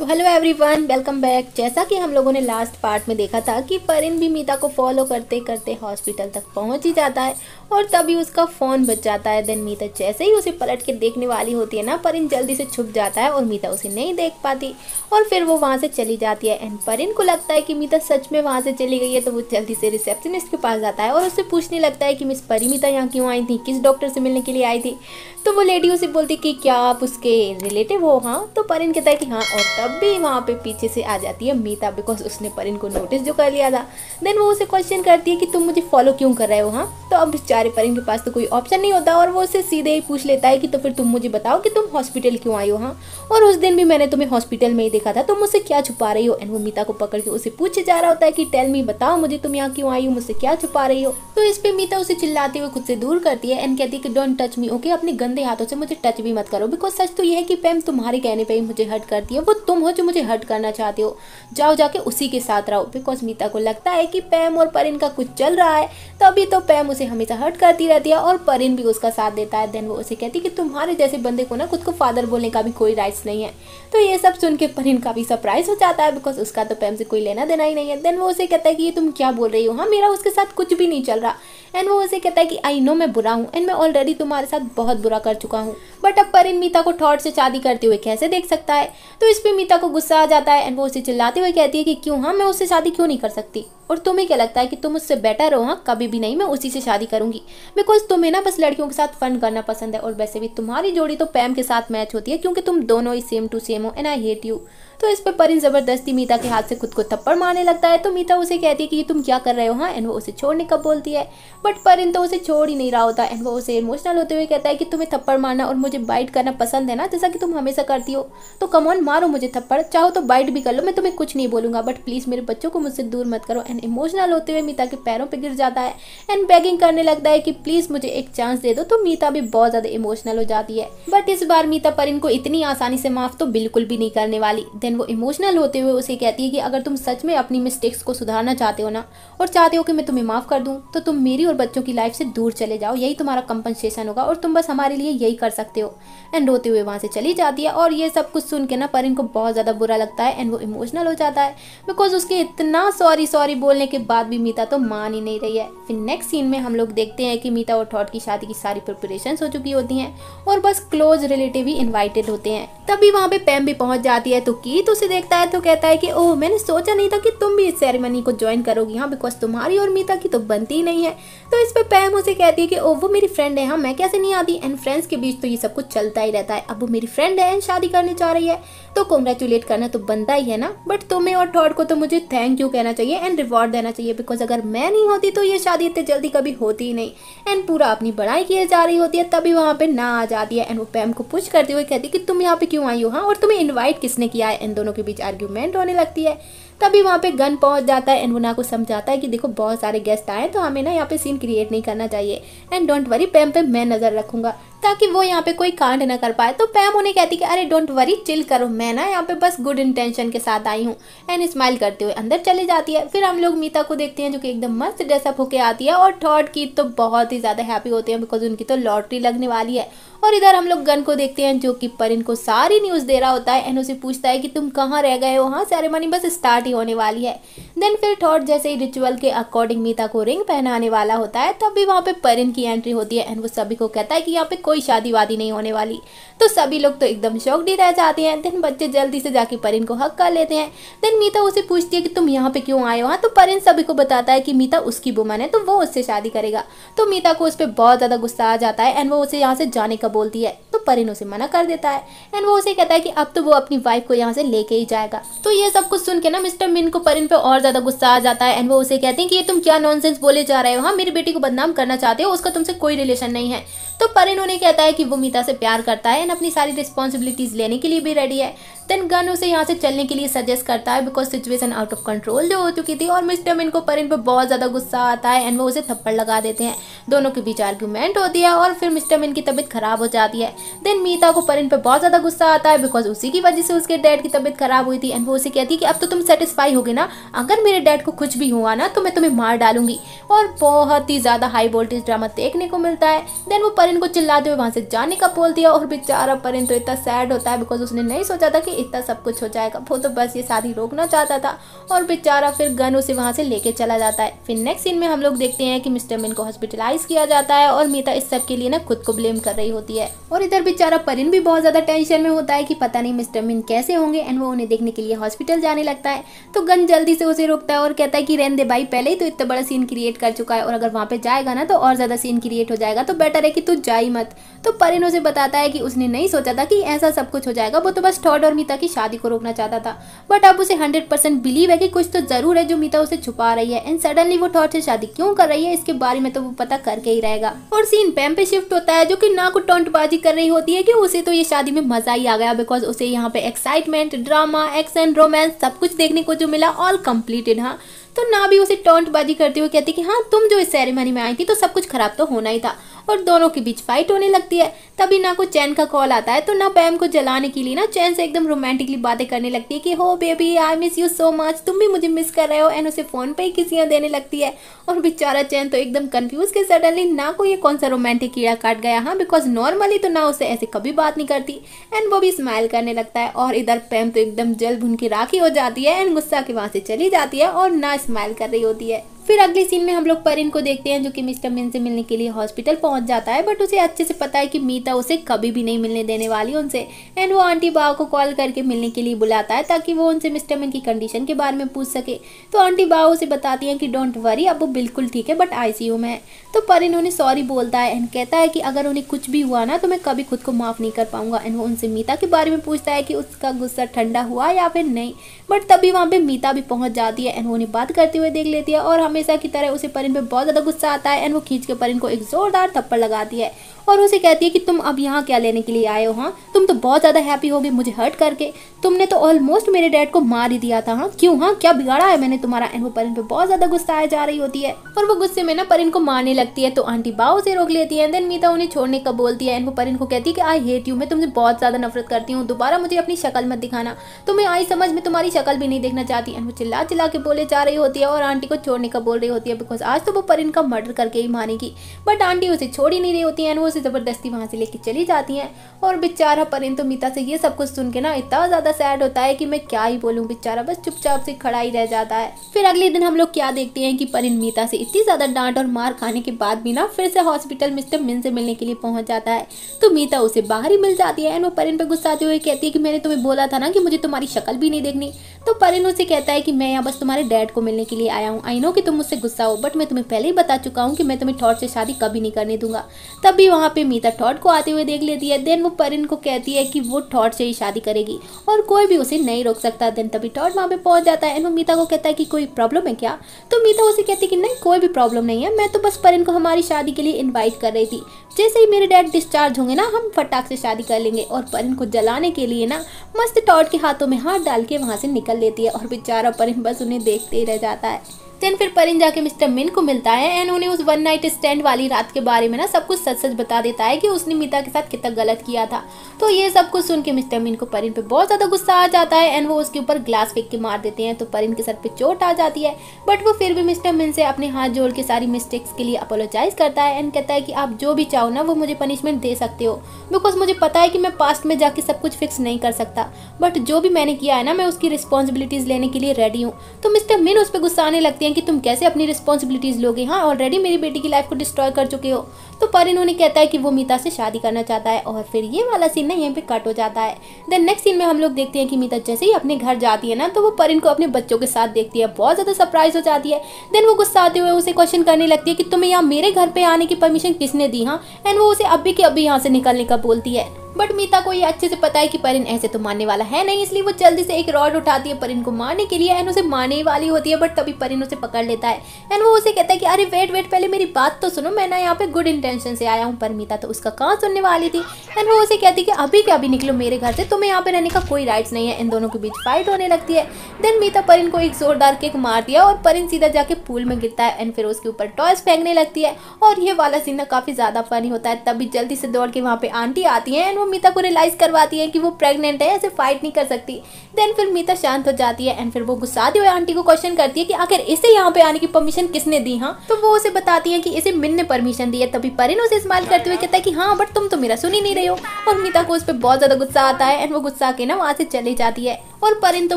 तो hello everyone welcome back जैसा कि हम लोगों ने लास्ट पार्ट में देखा था कि परिन भी मीता को फॉलो करते करते हॉस्पिटल तक पहुंच ही जाता है और तभी उसका फ़ोन बच जाता है देन मीता जैसे ही उसे पलट के देखने वाली होती है ना परिन जल्दी से छुप जाता है और मीता उसे नहीं देख पाती और फिर वो वहाँ से चली जाती है एंड परिन को लगता है कि मीता सच में वहाँ से चली गई है तो वो जल्दी से रिसेप्शनिस्ट के पास जाता है और उससे पूछने लगता है कि मिस परी मीता यहाँ क्यों आई थी किस डॉक्टर से मिलने के लिए आई थी तो वो लेडी उसे बोलती कि क्या आप उसके रिलेटिव हो हाँ तो परिन कहता है कि हाँ और तब तब भी वहाँ पे पीछे से आ जाती है मीता बिकॉज उसने परिन को नोटिस जो कर लिया था देन वो उसे क्वेश्चन करती है कि तुम मुझे फॉलो क्यों कर रहे हो हाँ तो अब बेचारे परिन के पास तो कोई ऑप्शन नहीं होता और वो उसे सीधे ही पूछ लेता है कि तो फिर तुम मुझे बताओ कि तुम हॉस्पिटल क्यों आई हो हाँ और उस दिन भी मैंने तुम्हें हॉस्पिटल में ही देखा था तुम मुझसे क्या छुपा रही हो एंड वो मीता को पकड़ के उसे पूछे जा रहा होता है कि टेल मी बताओ मुझे तुम यहाँ क्यों आई हो मुझसे क्या छुपा रही हो तो इस पर मीता उसे चिल्लाते हुए खुद से दूर करती है एंड कहती है कि डोंट टच मी ओके अपने गंदे हाथों से मुझे टच भी मत करो बिकॉज सच तो यह है कि पैम तुम्हारे कहने पर ही मुझे हर्ट करती है वो तुम हो जो मुझे हर्ट करना चाहते हो जाओ जाके उसी के साथ रहो बिकॉज मीता को लगता है कि पैम और परिन का कुछ चल रहा है तभी तो पैम उसे हमेशा हर्ट करती रहती है और परिन भी उसका साथ देता है देन वो उसे कहती है कि तुम्हारे जैसे बंदे को ना खुद को फादर बोलने का भी कोई राइट्स नहीं है तो ये सब सुन के परिन का भी सरप्राइज हो जाता है बिकॉज उसका तो पैम से कोई लेना देना ही नहीं है देन वो उसे कहता है कि ये तुम क्या बोल रही हो हाँ मेरा उसके साथ कुछ भी नहीं चल रहा एंड वो उसे कहता है कि आई नो मैं बुरा हूँ एंड मैं ऑलरेडी तुम्हारे साथ बहुत बुरा कर चुका हूँ बट अब परिन मीता को थॉट से शादी करते हुए कैसे देख सकता है तो इस पर मीता को गुस्सा आ जाता है एंड वो उसे चिल्लाते हुए कहती है कि क्यों हाँ मैं उससे शादी क्यों नहीं कर सकती और तुम्हें क्या लगता है कि तुम उससे बेटर हो हाँ कभी भी नहीं मैं उसी से शादी करूंगी बिकॉज तुम्हें ना बस लड़कियों के साथ फन करना पसंद है और वैसे भी तुम्हारी जोड़ी तो पैम के साथ मैच होती है क्योंकि तुम दोनों ही सेम टू सेम हो एंड आई हेट यू तो इस पर परिन ज़बरदस्ती मीता के हाथ से खुद को थप्पड़ मारने लगता है तो मीता उसे कहती है कि तुम क्या कर रहे हो हाँ एंड वो उसे छोड़ने का बोलती है बट परिन तो उसे छोड़ ही नहीं रहा होता एंड वो उसे इमोशनल होते हुए कहता है कि तुम्हें थप्पड़ मारना और मुझे बाइट करना पसंद है ना जैसा कि तुम हमेशा करती हो तो कमॉन मारो मुझे थप्पड़ चाहो तो बाइट भी कर लो मैं तुम्हें कुछ नहीं बोलूंगा बट प्लीज़ मेरे बच्चों को मुझसे दूर मत करो एंड इमोशनल होते हुए मीता के पैरों पर गिर जाता है एंड बैगिंग करने लगता है कि प्लीज़ मुझे एक चांस दे दो तो मीता भी बहुत ज़्यादा इमोशनल हो जाती है बट इस बार मीता परिन को इतनी आसानी से माफ़ तो बिल्कुल भी नहीं करने वाली देन वो इमोशनल होते हुए उसे कहती है कि अगर तुम सच में अपनी मिस्टेक्स को सुधारना चाहते हो ना और चाहते हो कि मैं तुम्हें माफ़ कर दूँ तो तुम मेरी और बच्चों की लाइफ से दूर चले जाओ यही तुम्हारा कंपनसेशन होगा और तुम बस हमारे लिए यही कर सकते हो एंड रोते हुए वहाँ से चली जाती है और ये सब कुछ सुन के ना परिन को बहुत ज़्यादा बुरा लगता है एंड वो इमोशनल हो जाता है बिकॉज उसके इतना सॉरी सॉरी बोलने के बाद भी मीता तो मान ही नहीं रही है फिर नेक्स्ट सीन में हम लोग देखते हैं कि मीता और ठॉट की शादी की सारी प्रिपरेशन हो चुकी होती हैं और बस क्लोज रिलेटिव ही इन्वाइटेड होते हैं तभी वहाँ पे पैम भी पहुँच जाती है तो की मीत तो उसे देखता है तो कहता है कि ओह मैंने सोचा नहीं था कि तुम भी इस सेरेमनी को ज्वाइन करोगी हाँ बिकॉज तुम्हारी और मीता की तो बनती ही नहीं है तो इस पर पैम उसे कहती है कि ओह वो मेरी फ्रेंड है हाँ मैं कैसे नहीं आती एंड फ्रेंड्स के बीच तो ये सब कुछ चलता ही रहता है अब वो मेरी फ्रेंड है एंड शादी करने जा रही है तो कॉन्ग्रेचुलेट करना तो बनता ही है ना बट तुम्हें और थॉट को तो मुझे थैंक यू कहना चाहिए एंड रिवॉर्ड देना चाहिए बिकॉज अगर मैं नहीं होती तो ये शादी इतनी जल्दी कभी होती ही नहीं एंड पूरा अपनी बड़ाई किए जा रही होती है तभी वहाँ पर ना आ जाती है एंड वो पैम को पुश करते हुए कहती है कि तुम यहाँ पे क्यों आई हो हाँ और तुम्हें इन्वाइट किसने किया है इन दोनों के बीच आर्ग्यूमेंट होने लगती है तभी वहाँ पे गन पहुँच जाता है एंड वो को समझाता है कि देखो बहुत सारे गेस्ट आए तो हमें ना यहाँ पे सीन क्रिएट नहीं करना चाहिए एंड डोंट वरी पैम पे मैं नज़र रखूँगा ताकि वो यहाँ पे कोई कांड ना कर पाए तो पैम उन्हें कहती कि अरे डोंट वरी चिल करो मैं ना यहाँ पे बस गुड इंटेंशन के साथ आई हूँ एंड स्माइल करते हुए अंदर चली जाती है फिर हम लोग मीता को देखते हैं जो कि एकदम मस्त ड्रेसअप होके आती है और थर्ड की तो बहुत ही ज़्यादा हैप्पी होते हैं बिकॉज उनकी तो लॉटरी लगने वाली है और इधर हम लोग गन को देखते हैं जो कि पर इनको सारी न्यूज़ दे रहा होता है एंड उसे पूछता है कि तुम कहाँ रह गए हो हाँ सेरेमनी बस स्टार्ट शादी होने वाली है देन फिर थर्ड जैसे ही रिचुअल के अकॉर्डिंग मीता को रिंग पहनाने वाला होता है तब भी वहाँ पे परिन की एंट्री होती है एंड वो सभी को कहता है कि यहाँ पे कोई शादी वादी नहीं होने वाली तो सभी लोग तो एकदम शौकडी रह जाते हैं देन बच्चे जल्दी से जाके परिन को हक कर लेते हैं देन मीता उसे पूछती है कि तुम यहाँ पे क्यों आए हो हाँ, तो परिन सभी को बताता है कि मीता उसकी वुमन है तो वो उससे शादी करेगा तो मीता को उस पर बहुत ज़्यादा गुस्सा आ जाता है एंड वो उसे यहाँ से जाने का बोलती है तो परिन उसे मना कर देता है एंड वो उसे कहता है कि अब तो वो अपनी वाइफ को यहाँ से लेके ही जाएगा तो ये सब कुछ सुन के ना मिस्टर मिन को परिन पे और ज़्यादा गुस्सा आ जाता है एंड वो उसे कहते हैं कि ये तुम क्या नॉनसेंस बोले जा रहे हो हाँ मेरी बेटी को बदनाम करना चाहते हो उसका तुमसे कोई रिलेशन नहीं है तो परिन उन्हें कहता है कि वो मीता से प्यार करता है एंड अपनी सारी रिस्पॉन्सिबिलिटीज़ लेने के लिए भी रेडी है देन गन उसे यहाँ से चलने के लिए सजेस्ट करता है because situation out of control जो हो चुकी थी और मिस्टर मिन को परिन पर बहुत ज़्यादा गुस्सा आता है एंड वो उसे थप्पड़ लगा देते हैं दोनों के बीच आर्ग्यूमेंट होती है और फिर मिस्टर मिन की तबीयत खराब हो जाती है देन मीता को परिन पर बहुत ज़्यादा गुस्सा आता है बिकॉज उसी की वजह से उसके डैड की तबीयत खराब हुई थी एंड वो उसे कहती है कि अब तो तुम सेटिस्फाई होगे ना अगर मेरे डैड को कुछ भी हुआ ना तो मैं तुम्हें मार डालूंगी और बहुत ही ज़्यादा हाई वोल्टेज ड्रामा देखने को मिलता है देन वो पर परिन को चिल्लाते हुए वहाँ से जाने का बोल दिया और बेचारा परिन तो इतना सैड होता है बिकॉज उसने नहीं सोचा था कि इतना सब कुछ हो जाएगा वो तो बस ये शादी रोकना चाहता था और बेचारा फिर गन उसे वहाँ से लेके चला जाता है फिर नेक्स्ट सीन में हम लोग देखते हैं कि मिस्टर मिन को हॉस्पिटलाइज किया जाता है और मीता इस सब के लिए ना खुद को ब्लेम कर रही होती है और इधर बेचारा परिन भी बहुत ज़्यादा टेंशन में होता है कि पता नहीं मिस्टर मिन कैसे होंगे एंड वो उन्हें देखने के लिए हॉस्पिटल जाने लगता है तो गन जल्दी से उसे रोकता है और कहता है कि रहन दे भाई पहले ही तो इतना बड़ा सीन क्रिएट कर चुका है और अगर वहाँ पे जाएगा ना तो और ज़्यादा सीन क्रिएट हो जाएगा तो बेटर है कि तू जाई मत तो परिन उसे बताता है कि उसने नहीं सोचा था कि ऐसा सब कुछ हो जाएगा वो तो बस थॉड और मीता की शादी को रोकना चाहता था बट अब उसे 100 परसेंट बिलीव है कि कुछ तो ज़रूर है जो मीता उसे छुपा रही है एंड सडनली वो थॉड से शादी क्यों कर रही है इसके बारे में तो वो पता करके ही रहेगा और सीन पैम पे शिफ्ट होता है जो की ना कुछ टोंटबाजी कर रही होती है की उसे तो ये शादी में मजा ही आ गया बिकॉज उसे यहाँ पे एक्साइटमेंट ड्रामा एक्शन रोमांस सब कुछ देखने को जो मिला ऑल कम्प्लीटेड हाँ तो ना भी उसे टोंटबाजी करते हुए कहती कि हाँ तुम जो इस सेरेमनी में आई थी तो सब कुछ खराब तो होना ही था और दोनों के बीच फाइट होने लगती है तभी ना को चैन का कॉल आता है तो ना पैम को जलाने के लिए ना चैन से एकदम रोमांटिकली बातें करने लगती है कि हो baby I miss you so much तुम भी मुझे मिस कर रहे हो एंड उसे फ़ोन पर ही किसियाँ देने लगती है और बेचारा चैन तो एकदम कन्फ्यूज़ के सडनली ना को ये कौन सा रोमांटिक कीड़ा काट गया हाँ बिकॉज नॉर्मली तो ना उसे ऐसे कभी बात नहीं करती एंड वो भी स्माइल करने लगता है और इधर पैम तो एकदम जल भुन की राखी हो जाती है एंड गुस्सा के वहाँ से चली जाती है और ना स्माइल कर रही होती है फिर अगले सीन में हम लोग परिन को देखते हैं जो कि मिस्टर मिन से मिलने के लिए हॉस्पिटल पहुंच जाता है बट उसे अच्छे से पता है कि मीता उसे कभी भी नहीं मिलने देने वाली उनसे एंड वो आंटी बाव को कॉल करके मिलने के लिए बुलाता है ताकि वो उनसे मिस्टर मिन की कंडीशन के बारे में पूछ सके तो आंटी बाव उसे बताती है कि डोंट वरी अब वो बिल्कुल ठीक है बट आई में है तो परिन उन्हें सॉरी बोलता है एंड कहता है कि अगर उन्हें कुछ भी हुआ ना तो मैं कभी खुद को माफ़ नहीं कर पाऊंगा एंड वो उनसे मीता के बारे में पूछता है कि उसका गुस्सा ठंडा हुआ या फिर नहीं बट तभी वहाँ पर मीता भी पहुँच जाती है एंड वो उन्हें बात करते हुए देख लेती है और हमें हमेशा की तरह उसे परिन पर बहुत ज़्यादा गुस्सा आता है एंड वो खींच के परिन को एक ज़ोरदार थप्पड़ लगाती है और उसे कहती है कि तुम अब यहाँ क्या लेने के लिए आए हो हाँ तुम तो बहुत ज़्यादा हैप्पी हो गए मुझे हर्ट करके तुमने तो ऑलमोस्ट मेरे डैड को मार ही दिया था हाँ क्यों हाँ क्या बिगाड़ा है मैंने तुम्हारा एंड वो परिन पे बहुत ज़्यादा गुस्सा आ जा रही होती है और वो गुस्से में ना परिन को मारने लगती है तो आंटी बाव उसे रोक लेती है देन मीता उन्हें छोड़ने का बोलती है एंड वो परिन को कहती है कि आई हेट यू मैं तुमसे बहुत ज़्यादा नफरत करती हूँ दोबारा मुझे अपनी शक्ल मत दिखाना तुम्हें आई समझ में तुम्हारी शक्ल भी नहीं देखना चाहती एंड वो चिल्ला चिल्ला के बोले जा रही होती है और आंटी को छोड़ने का बोल रही होती है बिकॉज आज तो वो परिन का मर्डर करके ही मानेगी बट आंटी उसे छोड़ ही नहीं रही होती है एंड वो उसे ज़बरदस्ती वहाँ से लेके चली जाती हैं और बेचारा परिन तो मीता से ये सब कुछ सुन के ना इतना ज़्यादा सैड होता है कि मैं क्या ही बोलूँ बेचारा बस चुपचाप से खड़ा ही रह जाता है फिर अगले दिन हम लोग क्या देखते हैं कि परिन मीता से इतनी ज़्यादा डांट और मार खाने के बाद भी ना फिर से हॉस्पिटल मिस्टर मिन से मिलने के लिए पहुँच जाता है तो मीता उसे बाहर ही मिल जाती है एंड वो परिन पर गुस्सा आते हुए कहती है कि मैंने तुम्हें बोला था ना कि मुझे तुम्हारी शक्ल भी नहीं देखनी तो परिन उसे कहता है कि मैं यहाँ बस तुम्हारे डैड को मिलने के लिए आया हूँ आई नो कि तुम मुझसे गुस्सा हो बट मैं तुम्हें पहले ही बता चुका हूँ कि मैं तुम्हें ठौर से शादी कभी नहीं करने दूंगा तब भी वहाँ पे मीता ठॉट को आते हुए देख लेती है देन वो परिन को कहती है कि वो ठॉट से ही शादी करेगी और कोई भी उसे नहीं रोक सकता देन तभी ठॉट वहाँ पे पहुँच जाता है एंड वो मीता को कहता है कि कोई प्रॉब्लम है क्या तो मीता उसे कहती है कि नहीं कोई भी प्रॉब्लम नहीं है मैं तो बस परिन को हमारी शादी के लिए इन्वाइट कर रही थी जैसे ही मेरे डैड डिस्चार्ज होंगे ना हम फटाक से शादी कर लेंगे और परिन को जलाने के लिए ना मस्त टॉट के हाथों में हाथ डाल के वहाँ से निकल लेती है और बेचारा परिन बस उन्हें देखते ही रह जाता है देन फिर परिन जाके मिस्टर मिन को मिलता है एंड उन्हें उस वन नाइट स्टैंड वाली रात के बारे में ना सब कुछ सच सच बता देता है कि उसने मीता के साथ कितना गलत किया था तो ये सब कुछ सुन के मिस्टर मिन को परिन पे बहुत ज़्यादा गुस्सा आ जाता है एंड वो उसके ऊपर ग्लास फेंक के मार देते हैं तो परिन के सर पे चोट आ जाती है बट वो फिर भी मिस्टर मिन से अपने हाथ जोड़ के सारी मिस्टेक्स के लिए अपोलोजाइज करता है एंड कहता है कि आप जो भी चाहो ना वो मुझे पनिशमेंट दे सकते हो बिकॉज मुझे पता है कि मैं पास्ट में जाके सब कुछ फिक्स नहीं कर सकता बट जो भी मैंने किया है ना मैं उसकी रिस्पॉन्सिबिलिटीज़ लेने के लिए रेडी हूँ तो मिस्टर मिन उस पर गुस्सा आने लगते हैं हैं कि तुम कैसे अपनी रिस्पॉन्सिबिलिटीज़ लोगे हाँ ऑलरेडी मेरी बेटी की लाइफ को डिस्ट्रॉय कर चुके हो तो पर इन्होंने कहता है कि वो मीता से शादी करना चाहता है और फिर ये वाला सीन ना यहीं पे कट हो जाता है देन नेक्स्ट सीन में हम लोग देखते हैं कि मीता जैसे ही अपने घर जाती है ना तो वो परिन को अपने बच्चों के साथ देखती है बहुत ज़्यादा सरप्राइज हो जाती है देन वो गुस्सा आते हुए उसे क्वेश्चन करने लगती है कि तुम्हें यहाँ मेरे घर पे आने की परमिशन किसने दी हाँ एंड वो उसे अभी के अभी यहाँ से निकलने का बोलती है बट मीता को ये अच्छे से पता है कि परिन ऐसे तो मारने वाला है नहीं इसलिए वो जल्दी से एक रॉड उठाती है परिन को मारने के लिए एंड उसे मारने वाली होती है बट तभी परिन उसे पकड़ लेता है एंड वो उसे कहता है कि अरे वेट वेट पहले मेरी बात तो सुनो मैं ना यहाँ पे गुड इंटेंशन से आया हूँ पर मीता तो उसका कहाँ सुनने वाली थी एंड वो उसे कहती कि अभी के अभी निकलो मेरे घर से तुम्हें यहाँ पे रहने का कोई राइट्स नहीं है इन दोनों के बीच फाइट होने लगती है देन मीता परिन को एक जोरदार केक मार दिया और परिन सीधा जाके पूल में गिरता है एंड फिर उसके ऊपर टॉयस फेंकने लगती है और ये वाला सीन काफ़ी ज़्यादा फनी होता है तभी जल्दी से दौड़ के वहाँ पे आंटी आती है एंड वो मीता को रियलाइज़ करवाती है कि वो प्रेग्नेंट है ऐसे फाइट नहीं कर सकती देन फिर मीता शांत हो जाती है एंड फिर वो गुस्साती हुई आंटी को क्वेश्चन करती है कि आखिर इसे यहाँ पे आने की परमिशन किसने दी हाँ तो वो उसे बताती है कि इसे मिन ने परमिशन दी है तभी परिन उसे इस्तेमाल करते हुए कहता है कि हाँ बट तुम तो मेरा सुन ही नहीं रहे हो और मीता को उस पर बहुत ज़्यादा गुस्सा आता है एंड वो गुस्सा के ना वहाँ से चली जाती है और परिन तो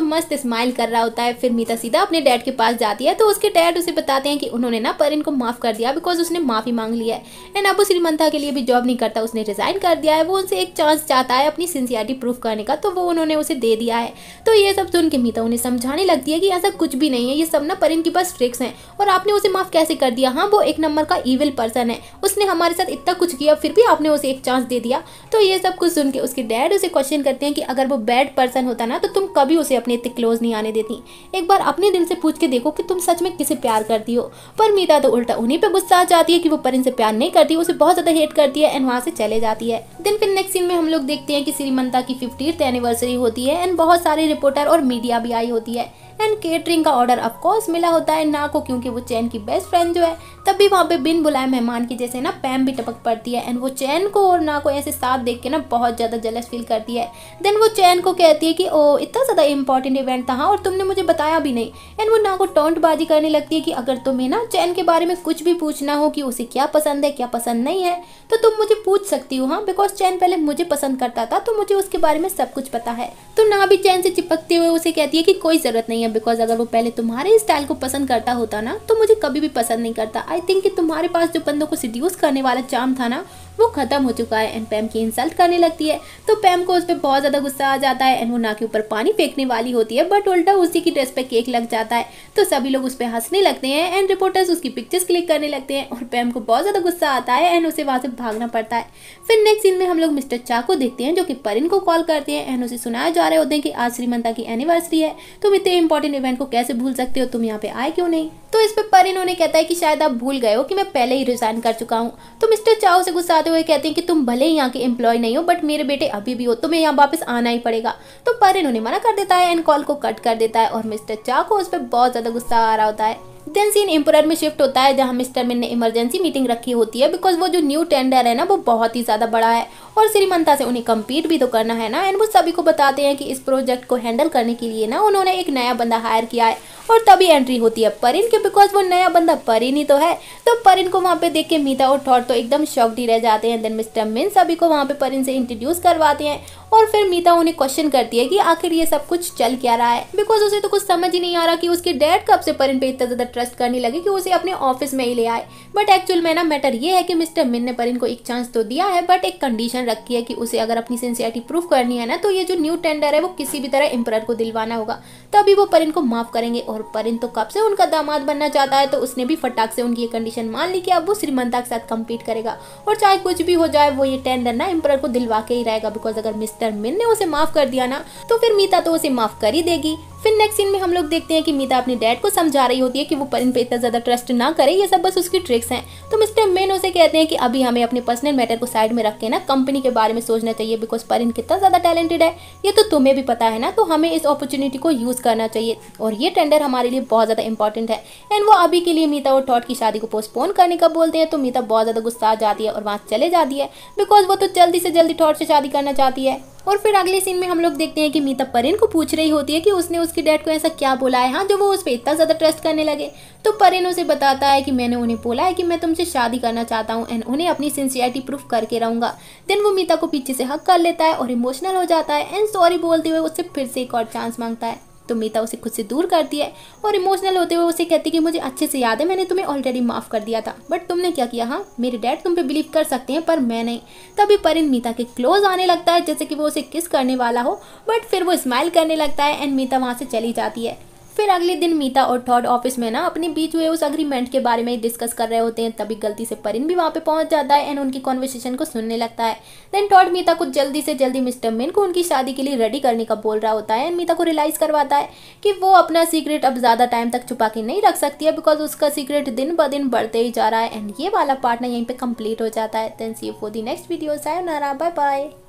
मस्त स्माइल कर रहा होता है फिर मीता सीधा अपने डैड के पास जाती है तो उसके डैड उसे बताते हैं कि उन्होंने ना परिन को माफ़ कर दिया बिकॉज उसने माफ़ी मांग लिया है एंड अब वो श्रीमंता के लिए भी जॉब नहीं करता उसने रिज़ाइन कर दिया है वो उनसे एक चांस चाहता है अपनी सिंसियरिटी प्रूफ करने का तो वो उन्होंने उसे दे दिया है तो ये सब सुन के मीता उन्हें समझाने लगती है कि ऐसा कुछ भी नहीं है ये सब ना परिन के पास ट्रिक्स हैं और आपने उसे माफ़ कैसे कर दिया हाँ वो एक नंबर का ईविल पर्सन है उसने हमारे साथ इतना कुछ किया फिर भी आपने उसे एक चांस दे दिया तो ये सब कुछ सुन के उसके डैड उसे क्वेश्चन करते हैं कि अगर वो बैड पर्सन होता ना तो तुम कभी उसे अपने इतने क्लोज नहीं आने देती एक बार अपने दिल से पूछ के देखो कि तुम सच में किसे प्यार करती हो पर मीता तो उल्टा उन्हीं पर गुस्सा आ जाती है कि वो परिन से प्यार नहीं करती उसे बहुत ज्यादा हेट करती है एंड वहाँ से चले जाती है दिन फिर नेक्स्ट सीन में हम लोग देखते हैं कि श्रीमंता की फिफ्टीथ एनिवर्सरी होती है एंड बहुत सारे रिपोर्टर और मीडिया भी आई होती है एंड केटरिंग का ऑर्डर ऑफकोर्स मिला होता है ना को क्योंकि वो चैन की बेस्ट फ्रेंड जो है तब भी वहाँ पे बिन बुलाए मेहमान की जैसे ना पैम भी टपक पड़ती है एंड वो चैन को और ना को ऐसे साथ देख के ना बहुत ज़्यादा जलस फील करती है देन वो चैन को कहती है कि ओ इतना ज़्यादा इंपॉर्टेंट इवेंट था हाँ, और तुमने मुझे बताया भी नहीं एंड वो ना को टोंटबाजी करने लगती है कि अगर तुम्हें ना चैन के बारे में कुछ भी पूछना हो कि उसे क्या पसंद है क्या पसंद नहीं है तो तुम मुझे पूछ सकती हो हाँ बिकॉज चैन पहले मुझे पसंद करता था तो मुझे उसके बारे में सब कुछ पता है तो ना भी चैन से चिपकते हुए उसे कहती है कि कोई ज़रूरत नहीं है बिकॉज अगर वो पहले तुम्हारे स्टाइल को पसंद करता होता ना तो मुझे कभी भी पसंद नहीं करता आई थिंक कि तुम्हारे पास जो बंदों को सिड्यूस करने वाला चाम था ना वो खत्म हो चुका है एंड पैम की इंसल्ट करने लगती है तो पैम को उस पर बहुत ज़्यादा गुस्सा आ जाता है एंड वो ना के ऊपर पानी फेंकने वाली होती है बट उल्टा उसी की ड्रेस पर केक लग जाता है तो सभी लोग उस पर हंसने लगते हैं एंड रिपोर्टर्स उसकी पिक्चर्स क्लिक करने लगते हैं और पैम को बहुत ज़्यादा गुस्सा आता है एंड उसे वहाँ से भागना पड़ता है फिर नेक्स्ट दिन में हम लोग मिस्टर चा को देखते हैं जो कि परिन को कॉल करते हैं एंड उसे सुनाए जा रहे होते हैं कि आज श्रीमंता की एनिवर्सरी है तुम इतने इंपॉर्टेंट इवेंट को कैसे भूल सकते हो तुम यहाँ पे आए क्यों नहीं तो इस पर पर इन्होंने कहता है कि शायद आप भूल गए हो कि मैं पहले ही रिजाइन कर चुका हूँ तो मिस्टर चाओ से गुस्साते हुए कहते हैं कि तुम भले ही यहाँ के एम्प्लॉय नहीं हो बट मेरे बेटे अभी भी हो तुम्हें यहाँ वापस आना ही पड़ेगा तो पर इन्होंने मना कर देता है एंड कॉल को कट कर देता है और मिस्टर चाओ को उस पर बहुत ज़्यादा गुस्सा आ रहा होता है देन सीन एम्पोरर में शिफ्ट होता है जहाँ मिस्टर मिन ने इमरजेंसी मीटिंग रखी होती है बिकॉज वो जो न्यू टेंडर है ना वो बहुत ही ज़्यादा बड़ा है और श्रीमंता से उन्हें कम्पीट भी तो करना है ना एंड वो सभी को बताते हैं कि इस प्रोजेक्ट को हैंडल करने के लिए ना उन्होंने एक नया बंदा हायर किया है और तभी एंट्री होती है परिन के बिकॉज वो नया बंदा परिन ही तो है तो परिन को वहाँ पे देख के मीता और ठौर तो एकदम शॉक्ड ही रह जाते हैं देन मिस्टर मिन सभी को वहाँ पे परिन से इंट्रोड्यूस करवाते हैं और फिर मीता उन्हें क्वेश्चन करती है कि आखिर ये सब कुछ चल क्या रहा है बिकॉज उसे तो कुछ समझ ही नहीं आ रहा कि उसके डैड कब से परिन पे इतना ज़्यादा ट्रस्ट करने लगे कि उसे अपने ऑफिस में ही ले आए बट एक्चुअल में ना मैटर ये है कि मिस्टर मिन ने परिन को एक चांस तो दिया है बट एक कंडीशन रखी है कि उसे अगर अपनी सिंसियरिटी प्रूफ करनी है ना तो ये जो न्यू टेंडर है वो किसी भी तरह एम्पर को दिलवाना होगा तभी वो परिन को माफ़ करेंगे और परिन तो कब से उनका दामाद बनना चाहता है तो उसने भी फटाक से उनकी ये कंडीशन मान ली कि अब वो श्रीमंता के साथ कम्पीट करेगा और चाहे कुछ भी हो जाए वो ये टेंडर ना एम्पर को दिलवा के ही रहेगा बिकॉज अगर मिस्टर मिन ने उसे माफ़ कर दिया ना तो फिर मीता तो उसे माफ़ कर ही देगी फिर नेक्स्ट सीन में हम लोग देखते हैं कि मीता अपने डैड को समझा रही होती है कि वो परिन पे इतना ज़्यादा ट्रस्ट ना करे ये सब बस उसकी ट्रिक्स हैं तो मिस्टर मेन उसे कहते हैं कि अभी हमें अपने पर्सनल मैटर को साइड में रख के ना कंपनी के बारे में सोचना चाहिए बिकॉज परिन कितना ज़्यादा टैलेंटेड है ये तो तुम्हें भी पता है ना तो हमें इस अपॉर्चुनिटी को यूज़ करना चाहिए और ये टेंडर हमारे लिए बहुत ज़्यादा इंपॉर्टेंट है एंड वो अभी के लिए मीता और टॉट की शादी को पोस्टपोन करने का बोलते हैं तो मीता बहुत ज़्यादा गुस्सा आ जाती है और वहाँ चले जाती है बिकॉज वो तो जल्दी से जल्दी टॉट से शादी करना चाहती है और फिर अगले सीन में हम लोग देखते हैं कि मीता परिन को पूछ रही होती है कि उसने उस उसके डैड को ऐसा क्या बोला है हाँ जो वो उस पर इतना ज़्यादा ट्रस्ट करने लगे तो परिन उसे बताता है कि मैंने उन्हें बोला है कि मैं तुमसे शादी करना चाहता हूँ एंड उन्हें अपनी सिंसियरिटी प्रूफ करके रहूँगा देन वो मीता को पीछे से हक कर लेता है और इमोशनल हो जाता है एंड सॉरी बोलते हुए उससे फिर से एक और चांस मांगता है तो मीता उसे खुद से दूर करती है और इमोशनल होते हुए उसे कहती है कि मुझे अच्छे से याद है मैंने तुम्हें ऑलरेडी माफ़ कर दिया था बट तुमने क्या किया हाँ मेरे डैड तुम पे बिलीव कर सकते हैं पर मैं नहीं तभी परिन मीता के क्लोज आने लगता है जैसे कि वो उसे किस करने वाला हो बट फिर वो स्माइल करने लगता है एंड मीता वहाँ से चली जाती है फिर अगले दिन मीता और टॉड ऑफिस में ना अपने बीच हुए उस अग्रीमेंट के बारे में डिस्कस कर रहे होते हैं तभी गलती से परिन भी वहाँ पे पहुँच जाता है एंड उनकी कॉन्वर्सेशन को सुनने लगता है देन टॉड मीता को जल्दी से जल्दी मिस्टर मिन को उनकी शादी के लिए रेडी करने का बोल रहा होता है एंड मीता को रियलाइज़ करवाता है कि वो अपना सीक्रेट अब ज़्यादा टाइम तक छुपा के नहीं रख सकती है बिकॉज उसका सीक्रेट दिन ब दिन बढ़ते ही जा रहा है एंड ये वाला पार्ट ना यहीं पर कंप्लीट हो जाता है then see for the next video साय नारा बाय बाय